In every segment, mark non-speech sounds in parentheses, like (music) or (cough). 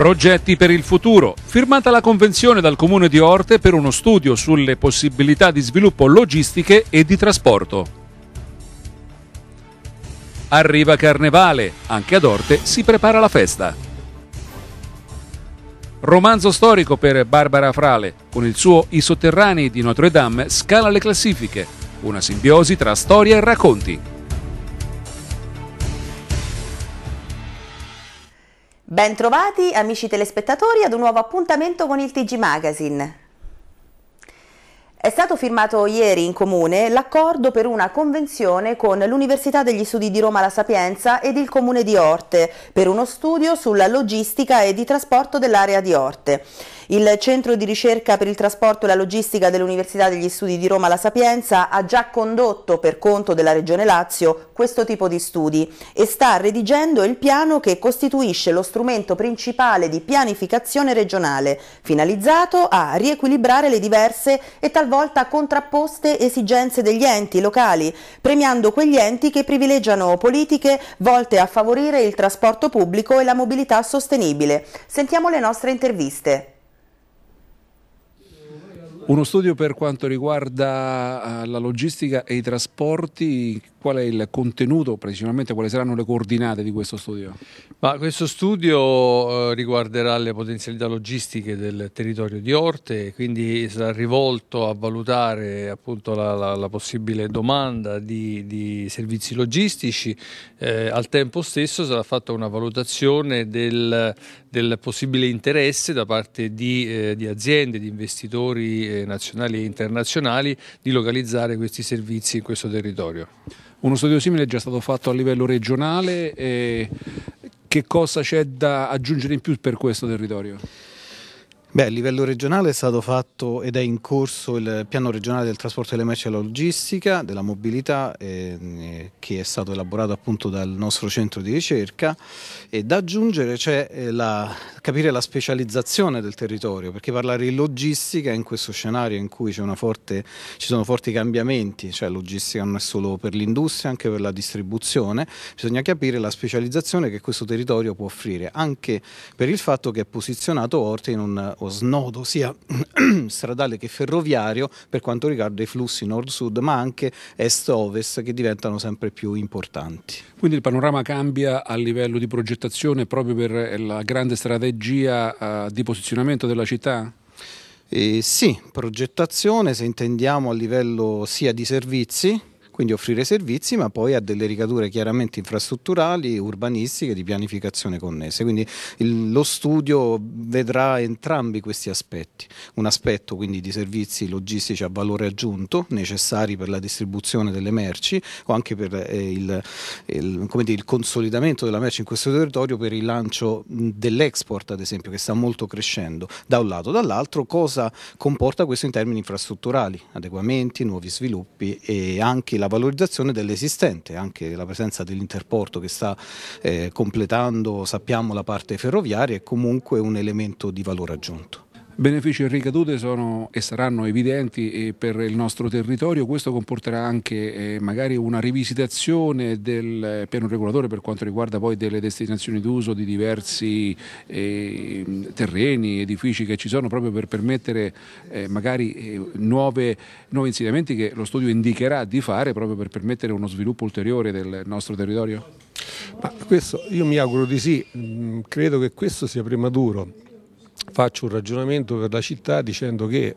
Progetti per il futuro. Firmata la convenzione dal comune di Orte per uno studio sulle possibilità di sviluppo logistiche e di trasporto. Arriva Carnevale, anche ad Orte si prepara la festa. Romanzo storico per Barbara Frale, con il suo I sotterranei di Notre Dame scala le classifiche, una simbiosi tra storia e racconti. Bentrovati amici telespettatori ad un nuovo appuntamento con il TG Magazine. È stato firmato ieri in comune l'accordo per una convenzione con l'Università degli Studi di Roma La Sapienza ed il comune di Orte per uno studio sulla logistica e di trasporto dell'area di Orte. Il Centro di ricerca per il trasporto e la logistica dell'Università degli Studi di Roma La Sapienza ha già condotto per conto della Regione Lazio questo tipo di studi e sta redigendo il piano che costituisce lo strumento principale di pianificazione regionale, finalizzato a riequilibrare le diverse e talvolta talvolta contrapposte esigenze degli enti locali, premiando quegli enti che privilegiano politiche volte a favorire il trasporto pubblico e la mobilità sostenibile. Sentiamo le nostre interviste. Uno studio per quanto riguarda eh, la logistica e i trasporti, qual è il contenuto, precisamente quali saranno le coordinate di questo studio? Ma questo studio eh, riguarderà le potenzialità logistiche del territorio di Orte, quindi sarà rivolto a valutare appunto, la, la, la, possibile domanda di, di servizi logistici, eh, al tempo stesso sarà fatta una valutazione del, del possibile interesse da parte di, eh, di aziende, di investitori eh, nazionali e internazionali di localizzare questi servizi in questo territorio. Uno studio simile è già stato fatto a livello regionale, eh, che cosa c'è da aggiungere in più per questo territorio? Beh, a livello regionale è stato fatto ed è in corso il piano regionale del trasporto delle merci e della logistica, della mobilità, ehm, eh, che è stato elaborato appunto dal nostro centro di ricerca e da aggiungere c'è eh, la, capire la specializzazione del territorio, perché parlare di logistica in questo scenario in cui forte, ci sono forti cambiamenti, cioè logistica non è solo per l'industria, anche per la distribuzione, bisogna capire la specializzazione che questo territorio può offrire, anche per il fatto che è posizionato Orte in un o snodo sia (clears throat) stradale che ferroviario per quanto riguarda i flussi nord-sud ma anche est-ovest che diventano sempre più importanti. Quindi il panorama cambia a livello di progettazione proprio per la grande strategia eh, di posizionamento della città? Eh, sì, progettazione se intendiamo a livello sia di servizi quindi offrire servizi, ma poi ha delle ricature chiaramente infrastrutturali, urbanistiche, di pianificazione connesse. Quindi il, lo studio vedrà entrambi questi aspetti, un aspetto quindi di servizi logistici a valore aggiunto necessari per la distribuzione delle merci o anche per eh, il, il, dire, il consolidamento della merce in questo territorio per il lancio dell'export ad esempio che sta molto crescendo da un lato, dall'altro cosa comporta questo in termini infrastrutturali, adeguamenti, nuovi sviluppi e anche la valorizzazione dell'esistente, anche la presenza dell'interporto che sta eh, completando, sappiamo, la parte ferroviaria è comunque un elemento di valore aggiunto. Benefici e ricadute sono e saranno evidenti eh, per il nostro territorio, questo comporterà anche eh, magari una rivisitazione del eh, piano regolatore per quanto riguarda poi delle destinazioni d'uso di diversi terreni, edifici che ci sono proprio per permettere magari nuove, nuovi insediamenti che lo studio indicherà di fare proprio per permettere uno sviluppo ulteriore del nostro territorio? Ma questo io mi auguro di sì, mm, credo che questo sia prematuro faccio un ragionamento per la città dicendo che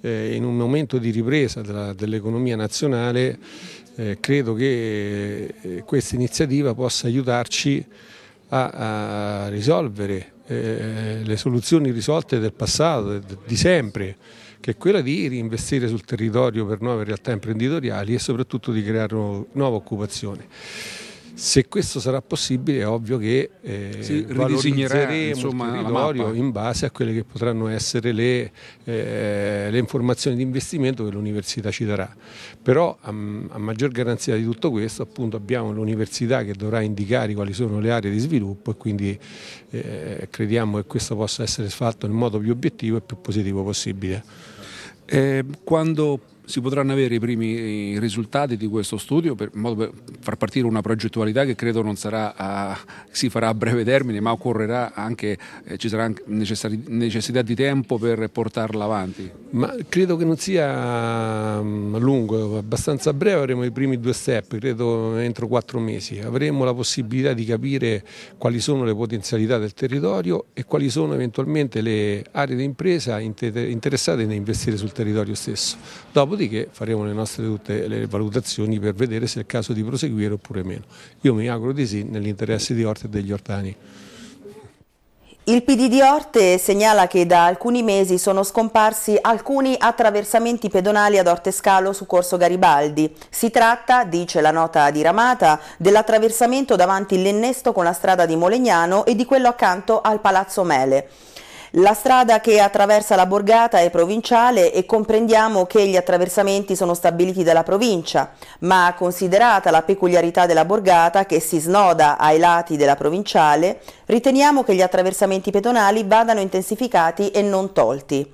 eh, in un momento di ripresa dell'economia dell nazionale eh, credo che eh, questa iniziativa possa aiutarci a, a risolvere eh, le soluzioni risolte del passato, di sempre, che è quella di reinvestire sul territorio per nuove realtà imprenditoriali e soprattutto di creare nuova occupazione. Se questo sarà possibile è ovvio che eh, si insomma, il territorio in base a quelle che potranno essere le, eh, le informazioni di investimento che l'università ci darà. Però a, a maggior garanzia di tutto questo appunto abbiamo l'università che dovrà indicare quali sono le aree di sviluppo e quindi eh, crediamo che questo possa essere fatto nel modo più obiettivo e più positivo possibile. Eh, quando si potranno avere i primi risultati di questo studio per, per far partire una progettualità che credo non sarà, uh, si farà a breve termine, ma occorrerà anche, eh, ci sarà anche necessità di tempo per portarla avanti. Ma credo che non sia mm, lungo, abbastanza breve avremo i primi due step, credo entro quattro mesi. Avremo la possibilità di capire quali sono le potenzialità del territorio e quali sono eventualmente le aree di impresa interessate ad investire sul territorio stesso. Dopo dopodiché faremo le nostre tutte le valutazioni per vedere se è il caso di proseguire oppure meno. Io mi auguro di sì nell'interesse di Orte e degli ortani. Il PD di Orte segnala che da alcuni mesi sono scomparsi alcuni attraversamenti pedonali ad Orte Scalo su Corso Garibaldi. Si tratta, dice la nota diramata, dell'attraversamento davanti l'Ennesto con la strada di Molegnano e di quello accanto al Palazzo Mele. La strada che attraversa la borgata è provinciale e comprendiamo che gli attraversamenti sono stabiliti dalla provincia, ma considerata la peculiarità della borgata che si snoda ai lati della provinciale, riteniamo che gli attraversamenti pedonali vadano intensificati e non tolti.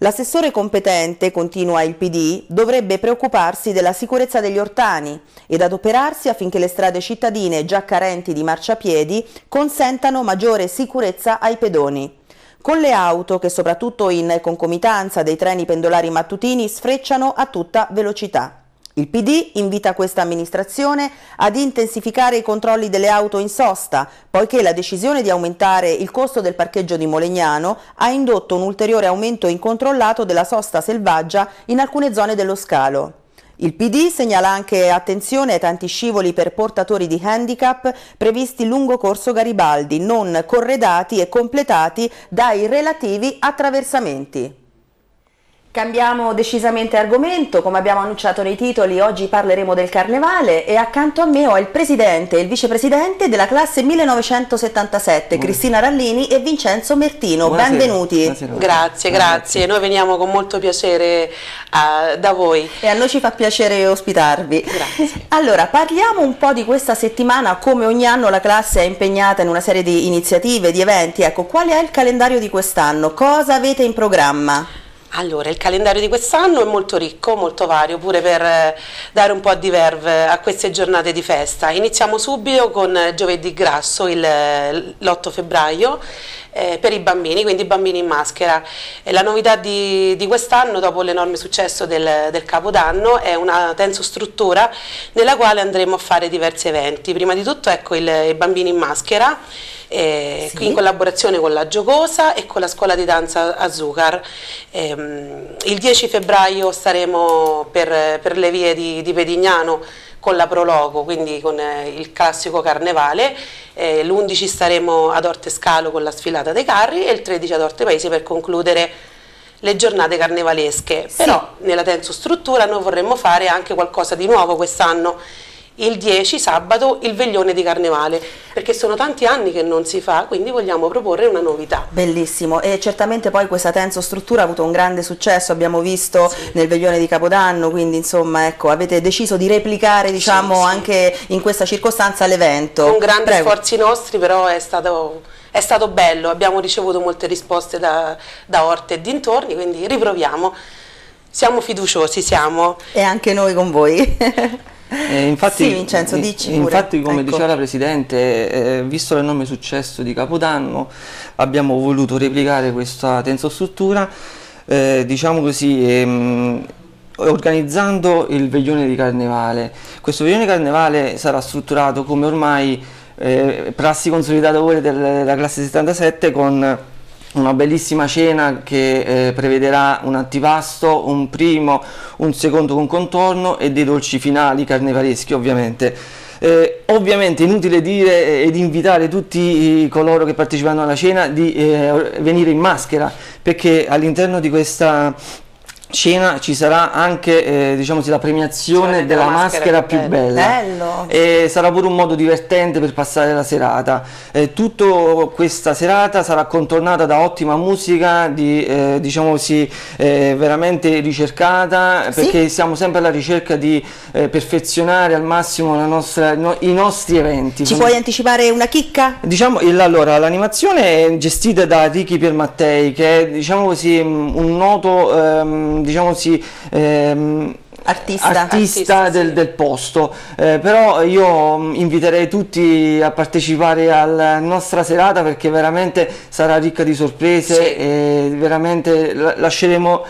L'assessore competente, continua il PD, dovrebbe preoccuparsi della sicurezza degli ortani ed adoperarsi affinché le strade cittadine già carenti di marciapiedi consentano maggiore sicurezza ai pedoni con le auto che soprattutto in concomitanza dei treni pendolari mattutini sfrecciano a tutta velocità. Il PD invita questa amministrazione ad intensificare i controlli delle auto in sosta, poiché la decisione di aumentare il costo del parcheggio di Molegnano ha indotto un ulteriore aumento incontrollato della sosta selvaggia in alcune zone dello scalo. Il PD segnala anche attenzione ai tanti scivoli per portatori di handicap previsti lungo corso Garibaldi, non corredati e completati dai relativi attraversamenti. Cambiamo decisamente argomento, come abbiamo annunciato nei titoli, oggi parleremo del carnevale e accanto a me ho il presidente e il vicepresidente della classe 1977, Buonasera. Cristina Rallini e Vincenzo Mertino. Buonasera. Benvenuti. Buonasera. Grazie, grazie. Noi veniamo con molto piacere uh, da voi. E a noi ci fa piacere ospitarvi. Grazie. Allora, parliamo un po' di questa settimana, come ogni anno la classe è impegnata in una serie di iniziative, di eventi. Ecco, qual è il calendario di quest'anno? Cosa avete in programma? Allora, il calendario di quest'anno è molto ricco, molto vario, pure per eh, dare un po' di verve a queste giornate di festa. Iniziamo subito con giovedì grasso, l'8 eh, febbraio, eh, per i bambini, quindi i bambini in maschera. E la novità di, di quest'anno, dopo l'enorme successo del, del, Capodanno, è una tenso struttura nella quale andremo a fare diversi eventi. Prima di tutto, ecco, il, i bambini in maschera eh, sì. in collaborazione con la Giocosa e con la scuola di danza Azucar. Eh, il 10 febbraio saremo per, per le vie di, di Pedignano con la Prologo, quindi con eh, il classico carnevale, eh, l'11 staremo ad Orte Scalo con la sfilata dei carri e il 13 ad Orte Paesi per concludere le giornate carnevalesche, sì. però nella Tenso Struttura noi vorremmo fare anche qualcosa di nuovo quest'anno, il 10 sabato il veglione di carnevale perché sono tanti anni che non si fa quindi vogliamo proporre una novità bellissimo e certamente poi questa tenso struttura ha avuto un grande successo abbiamo visto sì. nel veglione di Capodanno quindi insomma ecco avete deciso di replicare diciamo sì, sì. anche in questa circostanza l'evento con grandi Prego. sforzi nostri però è stato è stato bello abbiamo ricevuto molte risposte da, da Orte e dintorni quindi riproviamo siamo fiduciosi siamo e anche noi con voi (laughs) Eh, infatti, sì, Vincenzo, eh, dici pure. Infatti, come ecco. diceva la Presidente, eh, visto l'enorme successo di Capodanno, abbiamo voluto replicare questa tensostruttura, eh, diciamo così, ehm, organizzando il veglione di Carnevale. Questo veglione di Carnevale sarà strutturato come ormai eh, prassi consolidata della classe 77 con una bellissima cena che eh, prevederà un antipasto, un primo, un secondo con contorno e dei dolci finali carnevaleschi ovviamente. Eh, ovviamente inutile dire eh, ed invitare tutti eh, coloro che partecipano alla cena di eh, venire in maschera perché all'interno di questa cena ci sarà anche eh, diciamo, la premiazione cioè, della, della, maschera, maschera più bella. bella. E sarà pure un modo divertente per passare la serata. Eh, tutta questa serata sarà contornata da ottima musica, di, eh, diciamo sì, eh, veramente ricercata, sì? perché siamo sempre alla ricerca di eh, perfezionare al massimo nostra, no, i nostri eventi. Ci puoi anticipare una chicca? Diciamo, allora, l'animazione è gestita da Ricky Piermattei, che è diciamo così, mm, un noto... Ehm, diciamo così, ehm, artista, artista, artista del, sì. del, posto eh, però io mm, inviterei tutti a partecipare alla nostra serata perché veramente sarà ricca di sorprese sì. e veramente lasceremo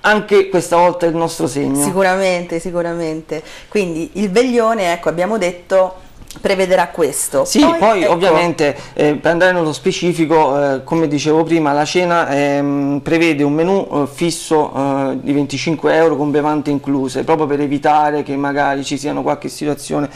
anche questa volta il nostro segno sicuramente sicuramente quindi il veglione ecco abbiamo detto prevederà questo. Sì, poi, poi ecco. ovviamente eh, per andare nello specifico, eh, come dicevo prima, la cena ehm, prevede un menù eh, fisso eh, di 25 euro con bevande incluse, proprio per evitare che magari ci siano qualche situazione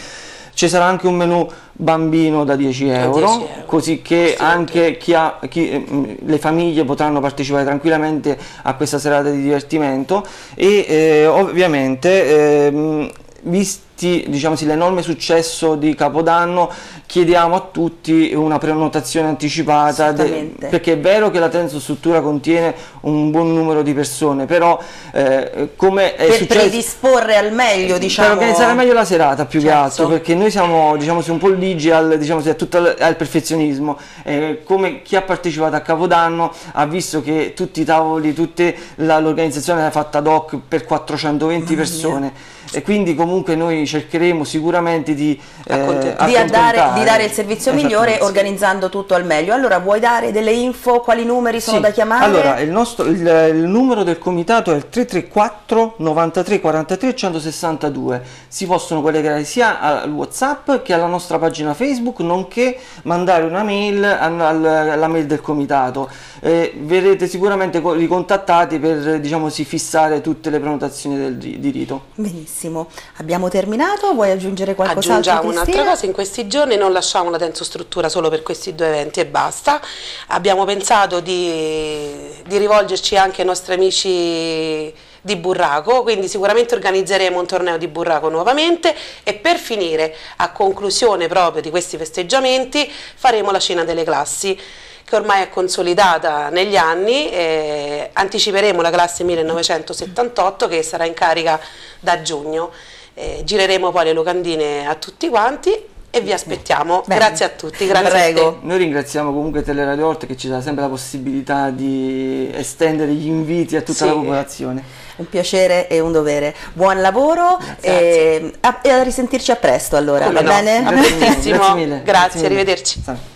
ci sarà anche un menu bambino da 10 euro, 10 euro. così che sì, anche chi ha, chi, ehm, le famiglie potranno partecipare tranquillamente a questa serata di divertimento e eh, ovviamente eh, visto visti diciamo sì, l'enorme successo di Capodanno, chiediamo a tutti una prenotazione anticipata de, perché è vero che la struttura contiene un buon numero di persone, però eh, come è per successo, predisporre al meglio, diciamo, per organizzare meglio la serata più certo. che altro, perché noi siamo diciamo sì, un po' ligi al, diciamo sì, al, al perfezionismo, eh, come chi ha partecipato a Capodanno ha visto che tutti i tavoli, tutta l'organizzazione è fatta ad hoc per 420 persone e quindi comunque noi cercheremo sicuramente di, eh, di, andare, di dare il servizio esatto, migliore organizzando tutto al meglio. Allora vuoi dare delle info, quali numeri sono sì. da chiamare? Allora il, nostro, il, il, numero del comitato è il 334 93 43 162, si possono collegare sia al Whatsapp che alla nostra pagina Facebook nonché mandare una mail alla mail del comitato. Eh, verrete sicuramente ricontattati per diciamo, fissare tutte le prenotazioni del, di rito. Benissimo, abbiamo terminato Senato, vuoi aggiungere qualcosa? Aggiungiamo un'altra cosa, in questi giorni non lasciamo la tensostruttura solo per questi due eventi e basta, abbiamo pensato di, di rivolgerci anche ai nostri amici di Burraco, quindi sicuramente organizzeremo un torneo di Burraco nuovamente e per finire, a conclusione proprio di questi festeggiamenti, faremo la cena delle classi che ormai è consolidata negli anni, eh, anticiperemo la classe 1978 che sarà in carica da giugno eh, gireremo poi le locandine a tutti quanti e vi aspettiamo. Bene. Grazie a tutti, grazie Prego. a te. Noi ringraziamo comunque Teleradio Orte che ci dà sempre la possibilità di estendere gli inviti a tutta sì. la popolazione. Un piacere e un dovere. Buon lavoro e a, a, risentirci a presto allora, Come va no. bene? Grazie, grazie mille. Grazie, grazie mille. arrivederci. Salve.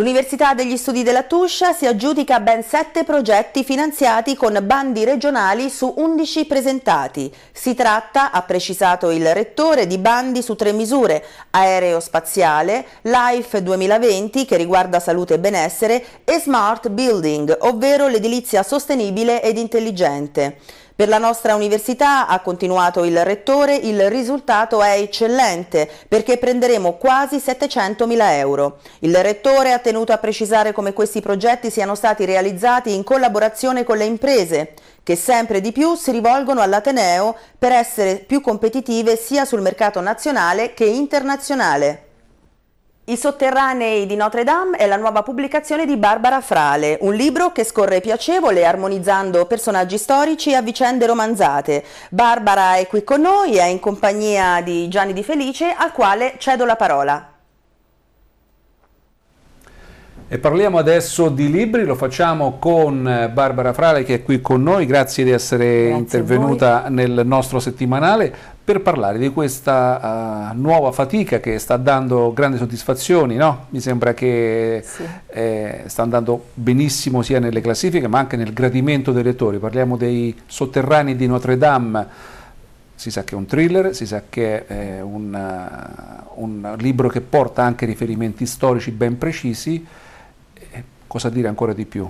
L'Università degli Studi della Tuscia si aggiudica ben sette progetti finanziati con bandi regionali su 11 presentati. Si tratta, ha precisato il Rettore, di bandi su tre misure, aereo-spaziale, LIFE 2020 che riguarda salute e benessere e Smart Building, ovvero l'edilizia sostenibile ed intelligente. Per la nostra università, ha continuato il rettore, il risultato è eccellente perché prenderemo quasi 700.000 euro. Il rettore ha tenuto a precisare come questi progetti siano stati realizzati in collaborazione con le imprese che sempre di più si rivolgono all'Ateneo per essere più competitive sia sul mercato nazionale che internazionale. I sotterranei di Notre Dame è la nuova pubblicazione di Barbara Frale, un libro che scorre piacevole armonizzando personaggi storici a vicende romanzate. Barbara è qui con noi, è in compagnia di Gianni Di Felice, al quale cedo la parola. E parliamo adesso di libri, lo facciamo con eh, Barbara Frale che è qui con noi, grazie di essere grazie intervenuta nel nostro settimanale per parlare di questa uh, nuova fatica che sta dando grandi soddisfazioni, no? mi sembra che sì. eh, sta andando benissimo sia nelle classifiche ma anche nel gradimento dei lettori, parliamo dei sotterranei di Notre Dame, si sa che è un thriller, si sa che è un, uh, un libro che porta anche riferimenti storici ben precisi, eh, cosa dire ancora di più?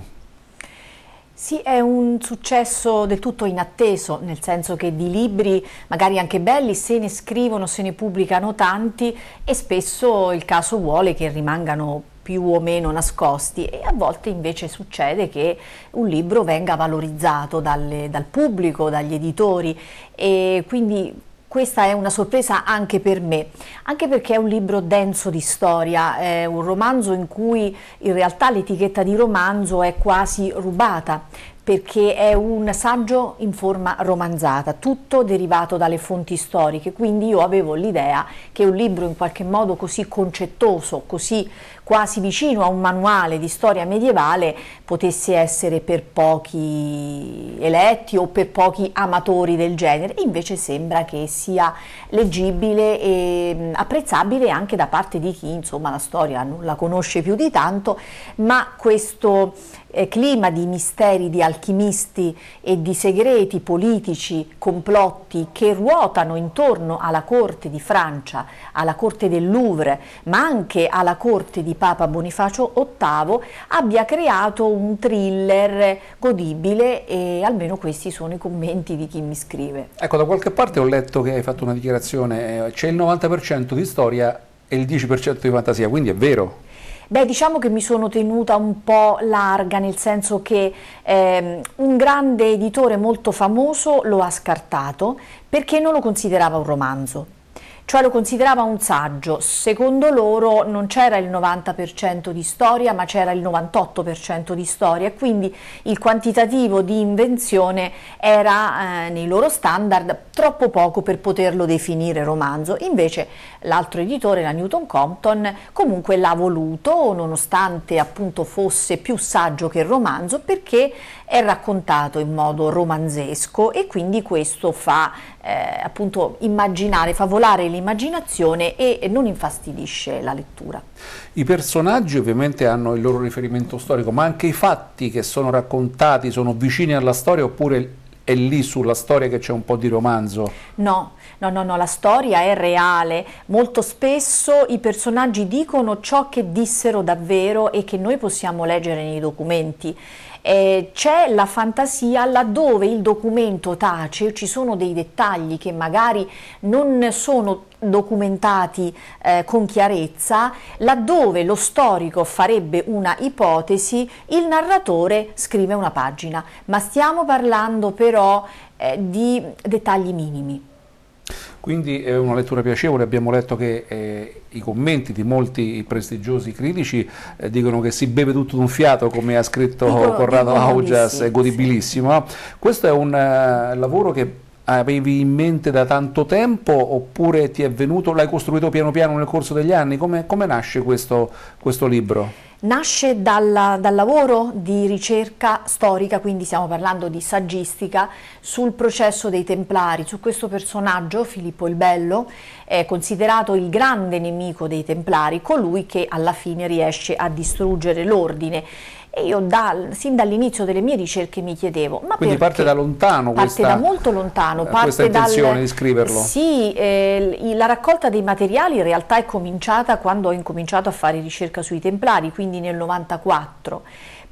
Sì, è un successo del tutto inatteso, nel senso che di libri, magari anche belli, se ne scrivono, se ne pubblicano tanti e spesso il caso vuole che rimangano più o meno nascosti e a volte invece succede che un libro venga valorizzato dalle, dal pubblico, dagli editori e quindi questa è una sorpresa anche per me, anche perché è un libro denso di storia, è un romanzo in cui in realtà l'etichetta di romanzo è quasi rubata perché è un saggio in forma romanzata, tutto derivato dalle fonti storiche, quindi io avevo l'idea che un libro in qualche modo così concettoso, così quasi vicino a un manuale di storia medievale potesse essere per pochi eletti o per pochi amatori del genere, invece sembra che sia leggibile e apprezzabile anche da parte di chi insomma la storia non la conosce più di tanto, ma questo eh, clima di misteri, di alchimisti e di segreti politici, complotti che ruotano intorno alla corte di Francia, alla corte del Louvre, ma anche alla corte di Papa Bonifacio VIII abbia creato un thriller godibile e almeno questi sono i commenti di chi mi scrive. Ecco, da qualche parte ho letto che hai fatto una dichiarazione, eh, c'è il 90% di storia e il 10% di fantasia, quindi è vero? Beh, diciamo che mi sono tenuta un po' larga, nel senso che ehm, un grande editore molto famoso lo ha scartato perché non lo considerava un romanzo cioè lo considerava un saggio. Secondo loro non c'era il 90% di storia, ma c'era il 98% di storia, quindi il quantitativo di invenzione era eh, nei loro standard troppo poco per poterlo definire romanzo. Invece l'altro editore, la Newton Compton, comunque l'ha voluto, nonostante appunto fosse più saggio che romanzo, perché è raccontato in modo romanzesco e quindi questo fa eh, appunto immaginare, fa volare l'immaginazione e, non infastidisce la lettura. I personaggi ovviamente hanno il loro riferimento storico, ma anche i fatti che sono raccontati sono vicini alla storia oppure è lì sulla storia che c'è un po' di romanzo? No, no, no, no, la storia è reale. Molto spesso i personaggi dicono ciò che dissero davvero e che noi possiamo leggere nei documenti eh, c'è la fantasia laddove il documento tace, ci sono dei dettagli che magari non sono documentati eh, con chiarezza, laddove lo storico farebbe una ipotesi, il narratore scrive una pagina, ma stiamo parlando però eh, di dettagli minimi. Quindi è una lettura piacevole, abbiamo letto che eh, i commenti di molti prestigiosi critici eh, dicono che si beve tutto d'un fiato, come ha scritto Corrado Augias, godibilissimo. Sì. Questo è un uh, lavoro che avevi in mente da tanto tempo oppure ti è venuto, l'hai costruito piano piano nel corso degli anni? Come, come nasce questo, questo, libro? Nasce dalla, dal lavoro di ricerca storica, quindi stiamo parlando di saggistica, sul processo dei Templari, su questo personaggio, Filippo il Bello, è considerato il grande nemico dei Templari, colui che alla fine riesce a distruggere l'ordine e io dal, sin dall'inizio delle mie ricerche mi chiedevo, ma Quindi perché? parte da lontano questa, Parte da molto lontano. Eh, parte questa intenzione dal, di scriverlo. Sì, eh, la raccolta dei materiali in realtà è cominciata quando ho incominciato a fare ricerca sui Templari, quindi nel 94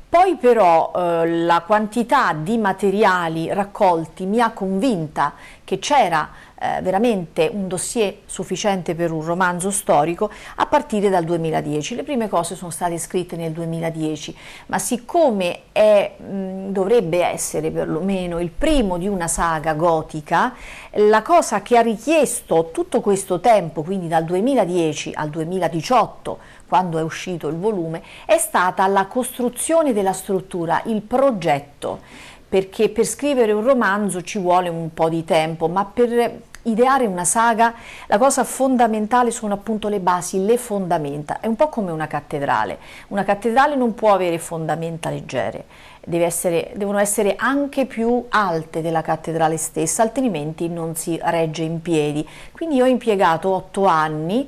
poi però eh, la quantità di materiali raccolti mi ha convinta che c'era eh, veramente un dossier sufficiente per un romanzo storico a partire dal 2010. Le prime cose sono state scritte nel 2010, ma siccome è, mh, dovrebbe essere perlomeno il primo di una saga gotica, la cosa che ha richiesto tutto questo tempo, quindi dal 2010 al 2018, quando è uscito il volume, è stata la costruzione della struttura, il progetto, perché per scrivere un romanzo ci vuole un po' di tempo, ma per ideare una saga la cosa fondamentale sono appunto le basi, le fondamenta, è un po' come una cattedrale, una cattedrale non può avere fondamenta leggere, essere, devono essere anche più alte della cattedrale stessa, altrimenti non si regge in piedi. Quindi io ho impiegato otto anni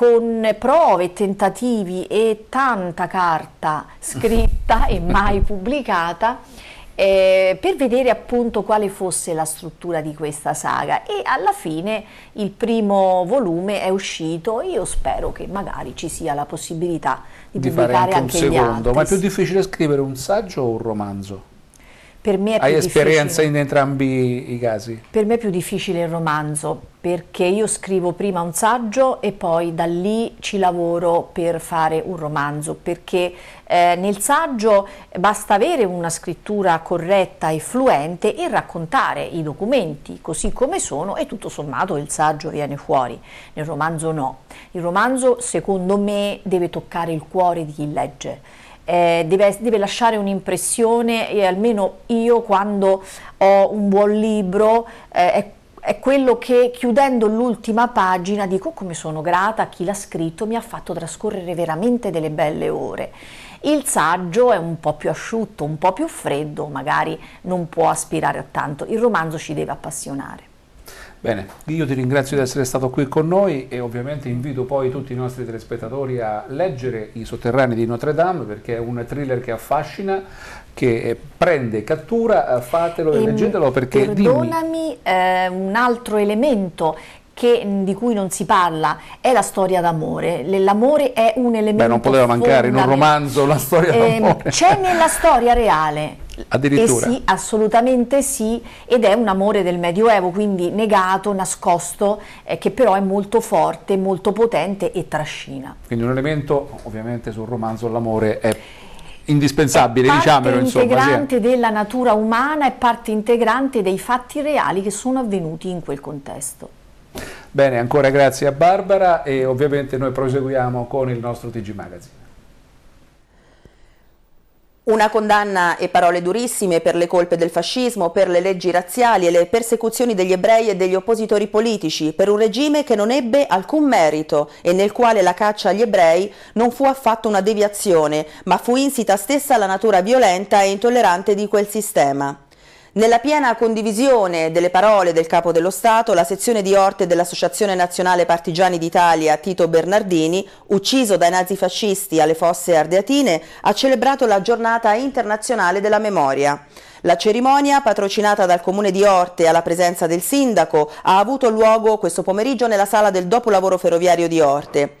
con prove, tentativi e tanta carta scritta e mai (laughs) pubblicata eh, per vedere appunto quale fosse la struttura di questa saga e alla fine il primo volume è uscito e io spero che magari ci sia la possibilità di, di pubblicare anche, anche un secondo, altri. ma è più difficile scrivere un saggio o un romanzo? Per me è Hai esperienza in entrambi i casi? Per me è più difficile il romanzo perché io scrivo prima un saggio e poi da lì ci lavoro per fare un romanzo perché eh, nel saggio basta avere una scrittura corretta e fluente e raccontare i documenti così come sono e tutto sommato il saggio viene fuori, nel romanzo no. Il romanzo secondo me deve toccare il cuore di chi legge eh, deve, deve, lasciare un'impressione e almeno io quando ho un buon libro eh, è è quello che chiudendo l'ultima pagina dico oh, come sono grata a chi l'ha scritto, mi ha fatto trascorrere veramente delle belle ore. Il saggio è un po' più asciutto, un po' più freddo, magari non può aspirare a tanto, il romanzo ci deve appassionare. Bene, io ti ringrazio di essere stato qui con noi e ovviamente invito poi tutti i nostri telespettatori a leggere I sotterranei di Notre Dame perché è un thriller che affascina, che prende cattura, eh, fatelo e, e leggetelo perché... Perdonami eh, un altro elemento che, mm, di cui non si parla, è la storia d'amore. L'amore è un elemento Beh, non poteva mancare in un romanzo la storia eh, d'amore. C'è nella storia reale. Addirittura. Eh sì, assolutamente sì, ed è un amore del Medioevo, quindi negato, nascosto, eh, che però è molto forte, molto potente e trascina. Quindi un elemento, ovviamente sul romanzo l'amore è indispensabile, è diciamolo insomma. Parte integrante sì. della natura umana è parte integrante dei fatti reali che sono avvenuti in quel contesto. Bene, ancora grazie a Barbara e ovviamente noi proseguiamo con il nostro TG Magazine. Una condanna e parole durissime per le colpe del fascismo, per le leggi razziali e le persecuzioni degli ebrei e degli oppositori politici, per un regime che non ebbe alcun merito e nel quale la caccia agli ebrei non fu affatto una deviazione, ma fu insita stessa la natura violenta e intollerante di quel sistema. Nella piena condivisione delle parole del Capo dello Stato, la sezione di Orte dell'Associazione Nazionale Partigiani d'Italia, Tito Bernardini, ucciso dai nazifascisti alle fosse ardeatine, ha celebrato la giornata internazionale della memoria. La cerimonia, patrocinata dal Comune di Orte alla presenza del Sindaco, ha avuto luogo questo pomeriggio nella sala del dopolavoro ferroviario di Orte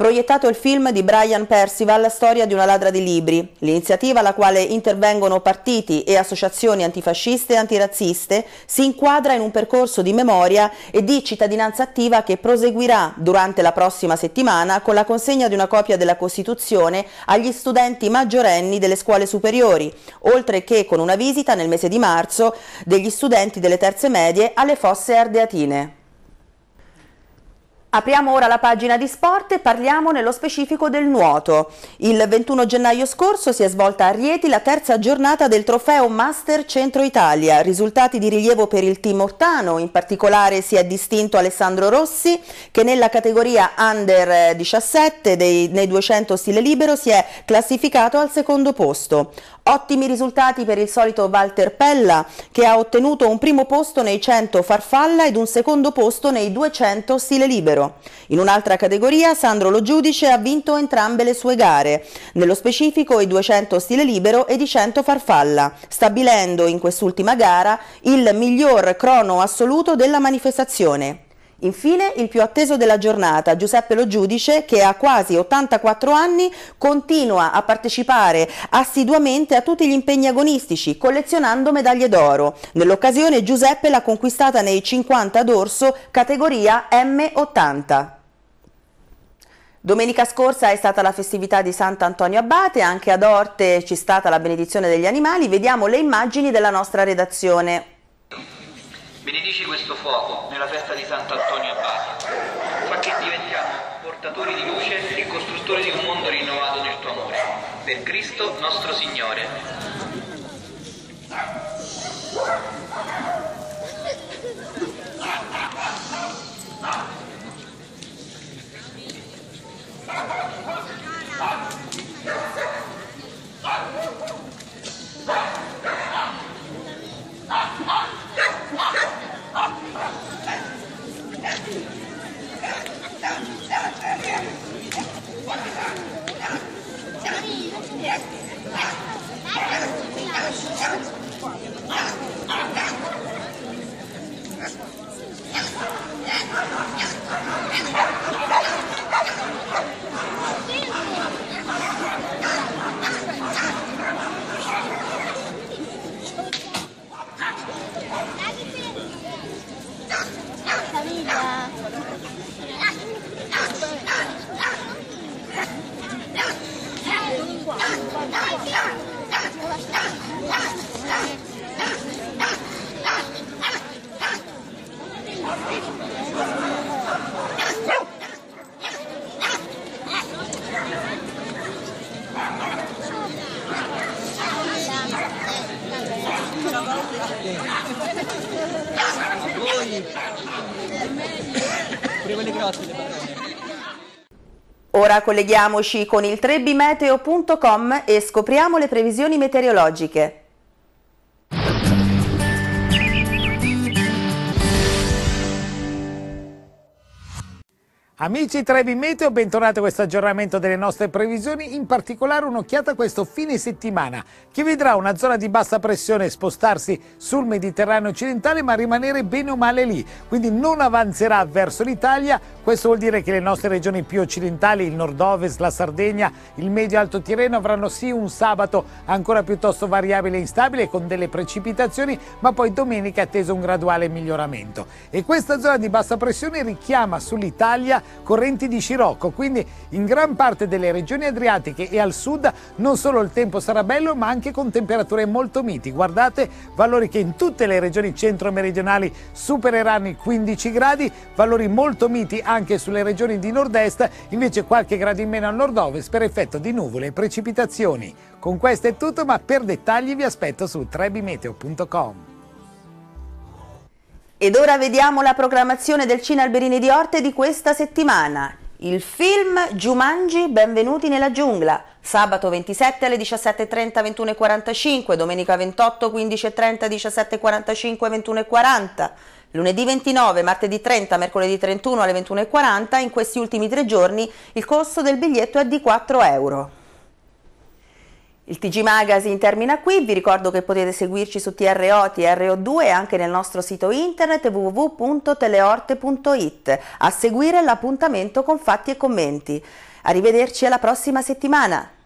proiettato il film di Brian Percival Storia di una ladra di libri, l'iniziativa alla quale intervengono partiti e associazioni antifasciste e antirazziste si inquadra in un percorso di memoria e di cittadinanza attiva che proseguirà durante la prossima settimana con la consegna di una copia della Costituzione agli studenti maggiorenni delle scuole superiori, oltre che con una visita nel mese di marzo degli studenti delle terze medie alle fosse ardeatine. Apriamo ora la pagina di sport e parliamo nello specifico del nuoto. Il 21 gennaio scorso si è svolta a Rieti la terza giornata del trofeo Master Centro Italia. Risultati di rilievo per il team Ortano, in particolare si è distinto Alessandro Rossi che nella categoria Under 17 eh, dei, nei 200 stile libero si è classificato al secondo posto. Ottimi risultati per il solito Walter Pella che ha ottenuto un primo posto nei 100 farfalla ed un secondo posto nei 200 stile libero. In un'altra categoria Sandro Lo Giudice ha vinto entrambe le sue gare, nello specifico i 200 stile libero ed i 100 farfalla, stabilendo in quest'ultima gara il miglior crono assoluto della manifestazione. Infine il più atteso della giornata, Giuseppe Lo Giudice, che ha quasi 84 anni continua a partecipare assiduamente a tutti gli impegni agonistici, collezionando medaglie d'oro. Nell'occasione Giuseppe l'ha conquistata nei 50 d'orso, categoria M80. Domenica scorsa è stata la festività di Sant'Antonio Abate, anche ad Orte c'è stata la benedizione degli animali, vediamo le immagini della nostra redazione. Benedici questo fuoco nella festa ora colleghiamoci con il trebbimeteo.com e scopriamo le previsioni meteorologiche. Amici Trevi Meteo, bentornati a questo aggiornamento delle nostre previsioni, in particolare un'occhiata a questo fine settimana che vedrà una zona di bassa pressione spostarsi sul Mediterraneo occidentale ma rimanere bene o male lì, quindi non avanzerà verso l'Italia, questo vuol dire che le nostre regioni più occidentali, il nord-ovest, la Sardegna, il medio-alto Tirreno avranno sì un sabato ancora piuttosto variabile e instabile con delle precipitazioni ma poi domenica è atteso un graduale miglioramento e questa zona di bassa pressione richiama sull'Italia correnti di scirocco, quindi in gran parte delle regioni adriatiche e al sud non solo il tempo sarà bello ma anche con temperature molto miti. Guardate valori che in tutte le regioni centro-meridionali supereranno i 15 gradi, valori molto miti anche sulle regioni di nord-est, invece qualche grado in meno al nord-ovest per effetto di nuvole e precipitazioni. Con questo è tutto, ma per dettagli vi aspetto su trebimeteo.com. Ed ora vediamo la programmazione del Cine Alberini di Orte di questa settimana. Il film Giumangi, benvenuti nella giungla. Sabato 27 alle 17.30, 21.45, domenica 28, 15.30, 17.45, 21.40, lunedì 29, martedì 30, mercoledì 31 alle 21.40. In questi ultimi tre giorni il costo del biglietto è di 4 euro. Il TG Magazine termina qui, vi ricordo che potete seguirci su TRO, TRO2 e anche nel nostro sito internet www.teleorte.it. A seguire l'appuntamento con fatti e commenti. Arrivederci alla prossima settimana!